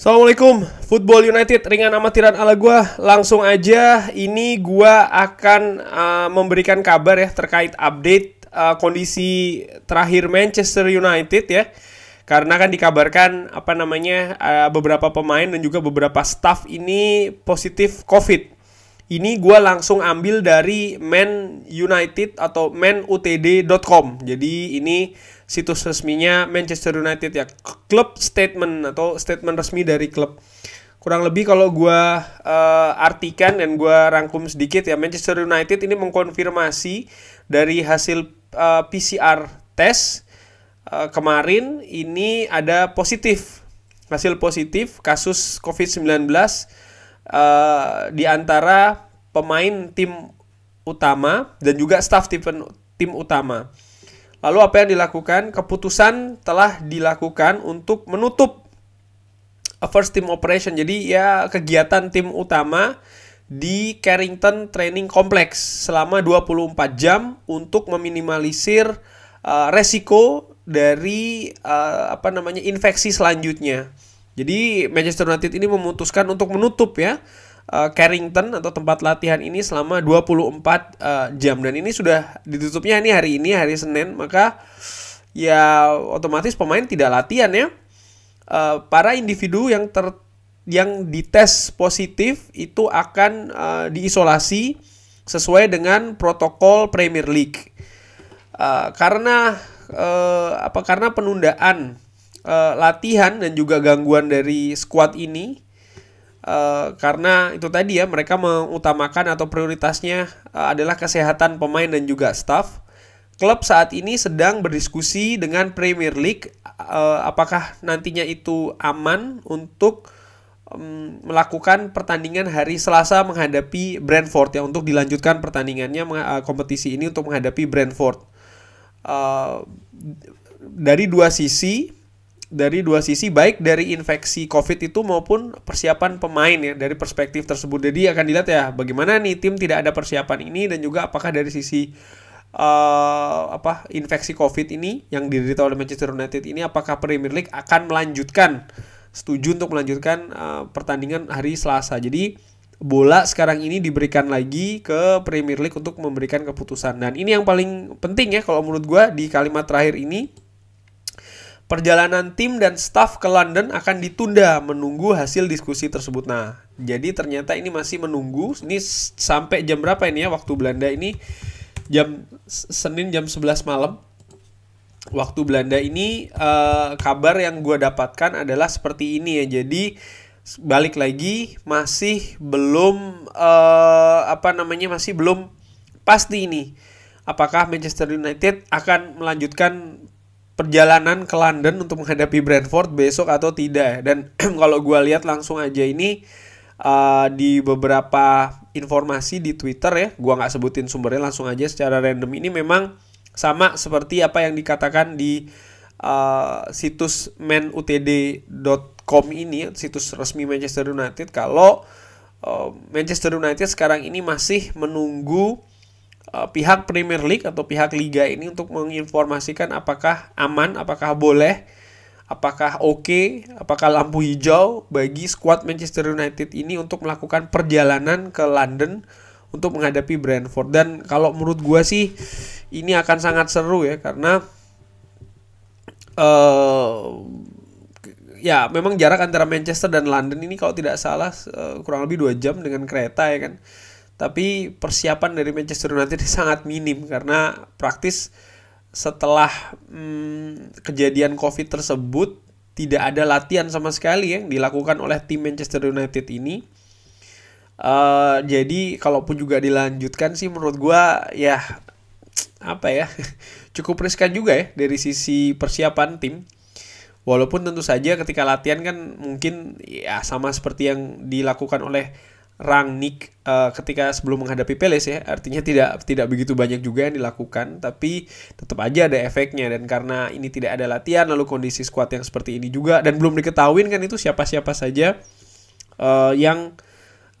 Assalamualaikum, Football United ringan amatiran ala gue Langsung aja ini gue akan uh, memberikan kabar ya terkait update uh, kondisi terakhir Manchester United ya. Karena kan dikabarkan apa namanya uh, beberapa pemain dan juga beberapa staff ini positif COVID. Ini gue langsung ambil dari Man United atau manutd.com. Jadi ini situs resminya Manchester United ya, club statement atau statement resmi dari klub. Kurang lebih kalau gue uh, artikan dan gue rangkum sedikit ya, Manchester United ini mengkonfirmasi dari hasil uh, eh, PCR test uh, kemarin ini ada positif hasil positif kasus COVID-19 uh, di antara pemain tim utama dan juga staff tim tim utama. Lalu apa yang dilakukan? Keputusan telah dilakukan untuk menutup first team operation. Jadi ya kegiatan tim utama di Carrington Training Complex selama 24 jam untuk meminimalisir uh, resiko dari uh, apa namanya infeksi selanjutnya. Jadi Manchester United ini memutuskan untuk menutup ya uh, Carrington atau tempat latihan ini selama 24 uh, eh, jam dan ini sudah ditutupnya ini hari ini hari Senin maka ya otomatis pemain tidak latihan ya. Uh, para individu yang ter yang dites positif itu akan uh, diisolasi sesuai dengan protokol Premier League. Uh, karena uh, apa karena penundaan uh, latihan dan juga gangguan dari squad ini uh, karena itu tadi ya mereka mengutamakan atau prioritasnya uh, adalah kesehatan pemain dan juga staff. Klub saat ini sedang berdiskusi dengan Premier League uh, apakah nantinya itu aman untuk melakukan pertandingan hari Selasa menghadapi Brentford ya untuk dilanjutkan pertandingannya kompetisi ini untuk menghadapi Brentford. Uh, dari dua sisi dari dua sisi baik dari infeksi COVID itu maupun persiapan pemain ya dari perspektif tersebut. Jadi akan dilihat ya bagaimana nih tim tidak ada persiapan ini dan juga apakah dari sisi uh, apa infeksi COVID ini yang diderita oleh Manchester United ini apakah Premier League akan melanjutkan setuju untuk melanjutkan uh, pertandingan hari Selasa. Jadi bola sekarang ini diberikan lagi ke Premier League untuk memberikan keputusan dan ini yang paling penting ya kalau menurut gue di kalimat terakhir ini Perjalanan tim dan staff ke London akan ditunda menunggu hasil diskusi tersebut. Nah, jadi ternyata ini masih menunggu. Ini sampai jam berapa ini ya waktu Belanda ini? Jam Senin jam 11 malam. Waktu Belanda ini uh, kabar yang gue dapatkan adalah seperti ini ya. Jadi balik lagi masih belum uh, apa namanya masih belum pasti ini apakah Manchester United akan melanjutkan perjalanan ke London untuk menghadapi Brentford besok atau tidak. Ya. Dan kalau gue lihat langsung aja ini uh, di beberapa informasi di Twitter ya, gue nggak sebutin sumbernya langsung aja secara random ini memang sama seperti apa yang dikatakan di uh, situs menutd.com ini, situs resmi Manchester United kalau uh, Manchester United sekarang ini masih menunggu Eh, pihak Premier League atau pihak liga ini untuk menginformasikan apakah aman, apakah boleh, apakah oke, okay, apakah lampu hijau bagi skuad Manchester United ini untuk melakukan perjalanan ke London untuk menghadapi Brentford dan kalau menurut gue sih ini akan sangat seru ya karena uh, ya memang jarak antara Manchester dan London ini kalau tidak salah eh, kurang lebih dua jam dengan kereta ya kan tapi persiapan dari Manchester United sangat minim karena praktis setelah hmm, kejadian COVID tersebut tidak ada latihan sama sekali yang dilakukan oleh tim Manchester United ini. Uh, jadi kalaupun juga dilanjutkan sih menurut gue ya apa ya cukup riskan juga ya dari sisi persiapan tim. Walaupun tentu saja ketika latihan kan mungkin ya sama seperti yang dilakukan oleh Rangnick uh, eh, ketika sebelum menghadapi Peles ya artinya tidak tidak begitu banyak juga yang dilakukan tapi tetap aja ada efeknya dan karena ini tidak ada latihan lalu kondisi squad yang seperti ini juga dan belum diketahui kan itu siapa-siapa saja uh, yang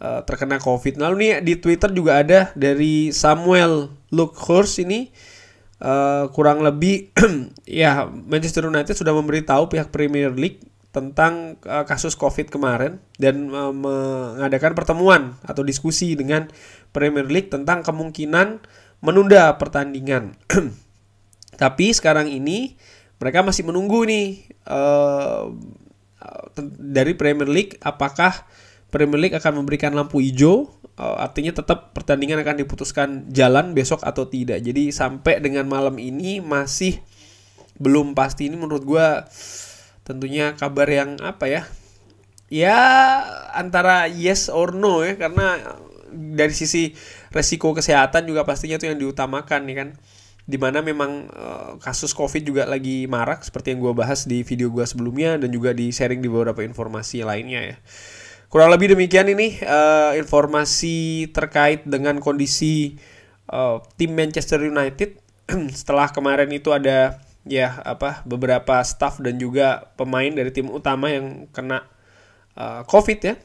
uh, terkena COVID. Lalu nih di Twitter juga ada dari Samuel Horse ini uh, kurang lebih ya Manchester United sudah memberitahu pihak Premier League tentang uh, kasus COVID kemarin dan uh, mengadakan pertemuan atau diskusi dengan Premier League tentang kemungkinan menunda pertandingan. Tapi sekarang ini mereka masih menunggu nih uh, dari Premier League apakah Premier League akan memberikan lampu hijau artinya tetap pertandingan akan diputuskan jalan besok atau tidak. Jadi sampai dengan malam ini masih belum pasti ini menurut gue tentunya kabar yang apa ya ya antara yes or no ya karena dari sisi resiko kesehatan juga pastinya itu yang diutamakan nih kan dimana memang uh, kasus covid juga lagi marak seperti yang gue bahas di video gue sebelumnya dan juga di sharing di beberapa informasi lainnya ya kurang lebih demikian ini uh, informasi terkait dengan kondisi uh, tim Manchester United setelah kemarin itu ada ya apa beberapa staff dan juga pemain dari tim utama yang kena uh, COVID ya.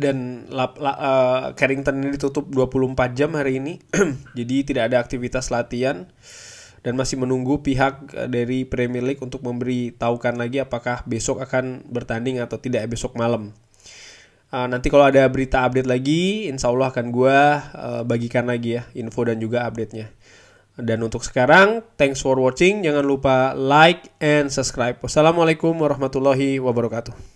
Dan lap, la, uh, Carrington ini ditutup 24 jam hari ini. Jadi tidak ada aktivitas latihan dan masih menunggu pihak eh, dari Premier League untuk memberi tahukan lagi apakah besok akan bertanding atau tidak besok malam. Uh, nanti kalau ada berita update lagi, Insyaallah akan gue uh, bagikan lagi ya info dan juga update-nya. Dan untuk sekarang, thanks for watching. Jangan lupa like and subscribe. Wassalamualaikum warahmatullahi wabarakatuh.